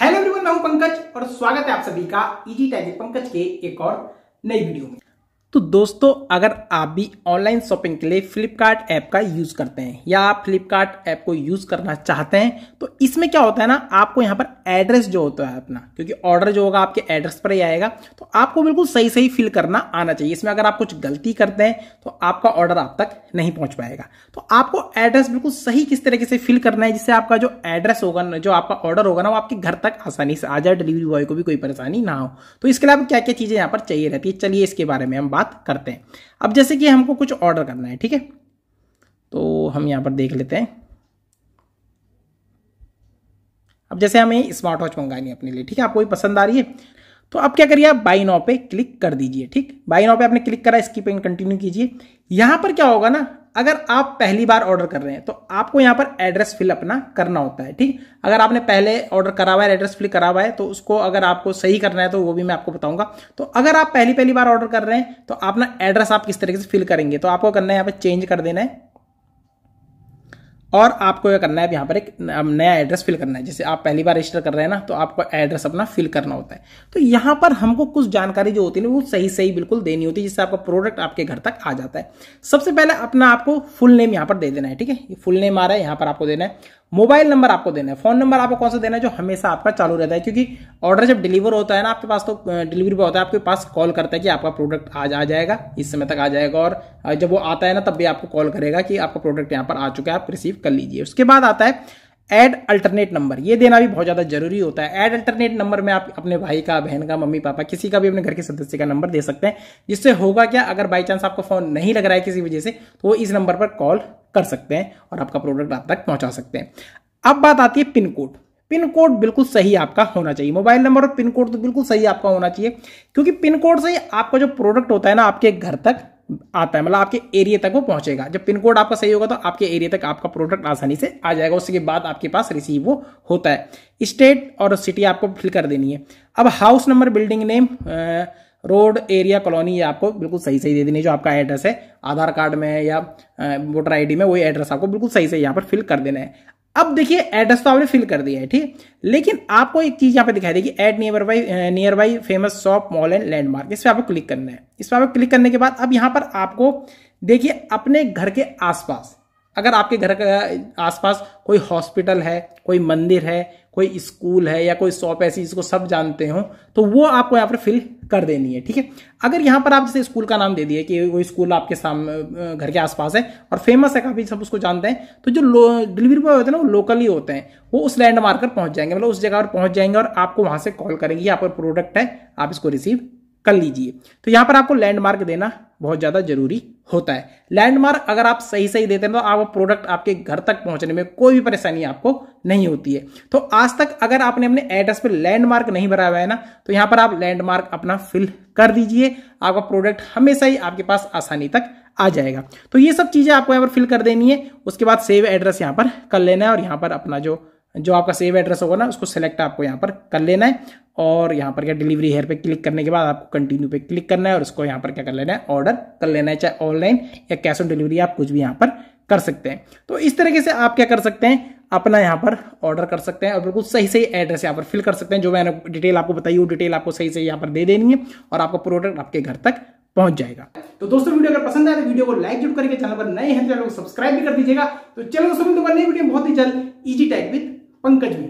hello everyone मैं हूं पंकज और स्वागत है आप सभी का इजी e टैजिक पंकज के एक और नई वीडियो में तो दोस्तों अगर आप भी ऑनलाइन शॉपिंग के लिए फ्लिपकार्ट ऐप का यूज करते हैं या आप फ्लिपकार्ट ऐप को यूज करना चाहते हैं तो इसमें क्या होता है ना आपको यहाँ पर एड्रेस जो होता है अपना क्योंकि ऑर्डर जो होगा आपके एड्रेस पर ही आएगा तो आपको बिल्कुल सही सही फिल करना आना चाहिए इसमें अगर आप कुछ गलती करते हैं तो आपका ऑर्डर आप तक नहीं पहुंच पाएगा तो आपको एड्रेस बिल्कुल सही किस तरीके से फिल करना है जिससे आपका जो एड्रेस होगा ना जो आपका ऑर्डर होगा ना वो आपके घर तक आसानी से आ जाए डिलीवरी बॉय को भी कोई परेशानी ना हो तो इसके अलावा क्या क्या चीजें यहाँ पर चाहिए रहती है चलिए इसके बारे में हम बात बात करते हैं अब जैसे कि हमको कुछ ऑर्डर करना है ठीक है तो हम यहाँ पर देख लेते हैं अब जैसे हमें स्मार्ट वॉच मंगानी है अपने लिए ठीक है आपको भी पसंद आ रही है तो आप क्या करिए आप बाई नाउ पे क्लिक कर दीजिए ठीक बाई नाउ पे आपने क्लिक करा स्कीप एंड कंटिन्यू कीजिए यहां पर क्या होगा ना अगर आप पहली बार ऑर्डर कर रहे हैं तो आपको यहाँ पर एड्रेस फिल अपना करना होता है ठीक अगर आपने पहले ऑर्डर करा हुआ है एड्रेस फिल करा हुआ है तो उसको अगर आपको सही करना है तो वो भी मैं आपको बताऊंगा तो अगर आप पहली पहली बार ऑर्डर कर रहे हैं तो अपना एड्रेस आप किस तरीके से फिल करेंगे तो आपको करना है यहाँ पर चेंज कर देना है और आपको यह करना है यहाँ पर एक नया एड्रेस फिल करना है जैसे आप पहली बार रजिस्टर कर रहे हैं ना तो आपको एड्रेस अपना फिल करना होता है तो यहाँ पर हमको कुछ जानकारी जो होती है ना वो सही सही बिल्कुल देनी होती है जिससे आपका प्रोडक्ट आपके घर तक आ जाता है सबसे पहले अपना आपको फुल नेम यहाँ पर दे देना है ठीक है फुल नेम आ रहा है यहाँ पर आपको देना है मोबाइल नंबर आपको देना है फोन नंबर आपको कौन सा देना है जो हमेशा आपका चालू रहता है क्योंकि ऑर्डर जब डिलीवर होता है ना आपके पास तो डिलीवरी बॉय होता है आपके पास कॉल करता है कि आपका प्रोडक्ट आज आ जाएगा इस समय तक आ जाएगा और जब वो आता है ना तब भी आपको कॉल करेगा कि आपका प्रोडक्ट यहाँ पर आ चुका है आप रिसीव कर लीजिए उसके बाद आता है ऐड अल्टरनेट नंबर ये देना भी बहुत ज़्यादा जरूरी होता है ऐड अल्टरनेट नंबर में आप अपने भाई का बहन का मम्मी पापा किसी का भी अपने घर के सदस्य का नंबर दे सकते हैं जिससे होगा क्या अगर बाई चांस आपका फ़ोन नहीं लग रहा है किसी वजह से तो वो इस नंबर पर कॉल कर सकते हैं और आपका प्रोडक्ट आप तक पहुँचा सकते हैं अब बात आती है पिन कोड पिन कोड बिल्कुल सही आपका होना चाहिए मोबाइल नंबर और पिन कोड तो बिल्कुल सही आपका होना चाहिए क्योंकि पिन कोड से आपका जो प्रोडक्ट होता है ना आपके घर तक आता है मतलब आपके एरिया तक वो पहुंचेगा जब पिन कोड आपका सही होगा तो आपके एरिया तक आपका प्रोडक्ट आसानी से आ जाएगा उसके बाद आपके पास रिसीव वो होता है स्टेट और सिटी आपको फिल कर देनी है अब house number building name road area colony ये आपको बिल्कुल सही सही दे देनी है जो आपका एड्रेस है आधार कार्ड में या वोटर आईडी में वही एड्रेस आपको बिल्कुल सही से यहाँ पर फिल कर देना है अब देखिए एड्रेस तो आपने फिल कर दिया है ठीक लेकिन आपको एक चीज यहाँ पे दिखाई देगी add near by near by famous shop mall and landmark इस पर आपको क्लिक करना है इस पर आपको क्लिक करने के बाद अब यहाँ पर आपको देखिए अपने घर के आसपास अगर आपके घर के आसपास कोई हॉस्पिटल है कोई मंदिर है कोई स्कूल है या कोई शॉप ऐसी जिसको सब जानते हो तो वो आपको यहाँ पर फिल कर देनी है ठीक है अगर यहाँ पर आप जैसे स्कूल का नाम दे दिए कि वो स्कूल आपके सामने घर के आसपास है और फेमस है काफ़ी सब उसको जानते हैं तो जो डिलीवरी बॉय होते हैं ना वो लोकली होते हैं वो उस लैंडमार्क पर पहुंच जाएंगे मतलब उस जगह पर पहुंच जाएंगे और आपको वहां से कॉल करेंगे यहाँ पर प्रोडक्ट है आप इसको रिसीव कर लीजिए तो यहाँ पर आपको लैंडमार्क देना बहुत ज़्यादा जरूरी होता है लैंडमार्क अगर आप सही सही देते हैं तो आप प्रोडक्ट आपके घर तक पहुंचने में कोई भी परेशानी आपको नहीं होती है तो आज तक अगर आपने अपने एड्रेस पर लैंडमार्क नहीं भरा हुआ है ना तो यहाँ पर आप लैंडमार्क अपना फिल कर दीजिए आपका प्रोडक्ट हमेशा ही आपके पास आसानी तक आ जाएगा तो ये सब चीज़ें आपको यहाँ पर फिल कर देनी है उसके बाद सेव एड्रेस यहाँ पर कर लेना है और यहाँ पर अपना जो जो आपका सेव एड्रेस होगा ना उसको सेलेक्ट आपको यहाँ पर कर लेना है और यहाँ पर क्या डिलीवरी हेयर पे क्लिक करने के बाद आपको कंटिन्यू पे क्लिक करना है और उसको यहाँ पर क्या कर लेना है ऑर्डर कर लेना है चाहे ऑनलाइन या कैश ऑन डिलीवरी आप कुछ भी यहाँ पर कर सकते हैं तो इस तरीके से आप क्या कर सकते हैं अपना यहाँ पर ऑर्डर कर सकते हैं और बिल्कुल सही सही एड्रेस यहाँ पर फिल कर सकते हैं जो मैंने डिटेल आपको बताई वो डिटेल आपको सही सही यहाँ पर दे देनी है और आपका प्रोडक्ट आपके घर तक पहुंच जाएगा तो दोस्तों वीडियो अगर पसंद आए तो वीडियो को लाइक जरूर करके चैनल पर नए हैं तो चैनल को सब्सक्राइब भी कर दीजिएगा तो चलो दोस्तों बहुत ही जल्द इजी टाइप विद पंकज